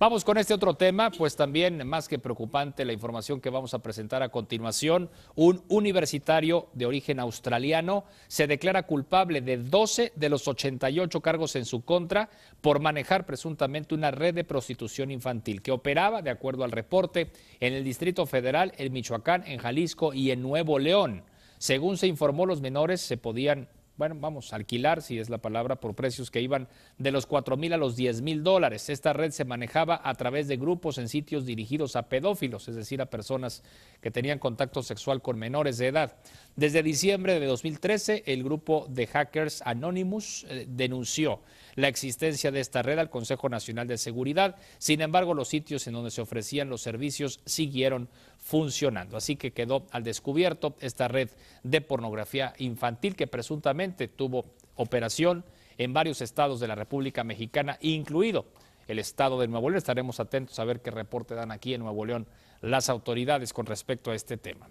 Vamos con este otro tema, pues también más que preocupante la información que vamos a presentar a continuación. Un universitario de origen australiano se declara culpable de 12 de los 88 cargos en su contra por manejar presuntamente una red de prostitución infantil que operaba, de acuerdo al reporte, en el Distrito Federal, en Michoacán, en Jalisco y en Nuevo León. Según se informó, los menores se podían bueno, vamos, alquilar, si es la palabra, por precios que iban de los 4 mil a los 10 mil dólares. Esta red se manejaba a través de grupos en sitios dirigidos a pedófilos, es decir, a personas que tenían contacto sexual con menores de edad. Desde diciembre de 2013, el grupo de hackers Anonymous eh, denunció la existencia de esta red al Consejo Nacional de Seguridad. Sin embargo, los sitios en donde se ofrecían los servicios siguieron funcionando. Así que quedó al descubierto esta red de pornografía infantil que presuntamente tuvo operación en varios estados de la República Mexicana, incluido el estado de Nuevo León. Estaremos atentos a ver qué reporte dan aquí en Nuevo León las autoridades con respecto a este tema.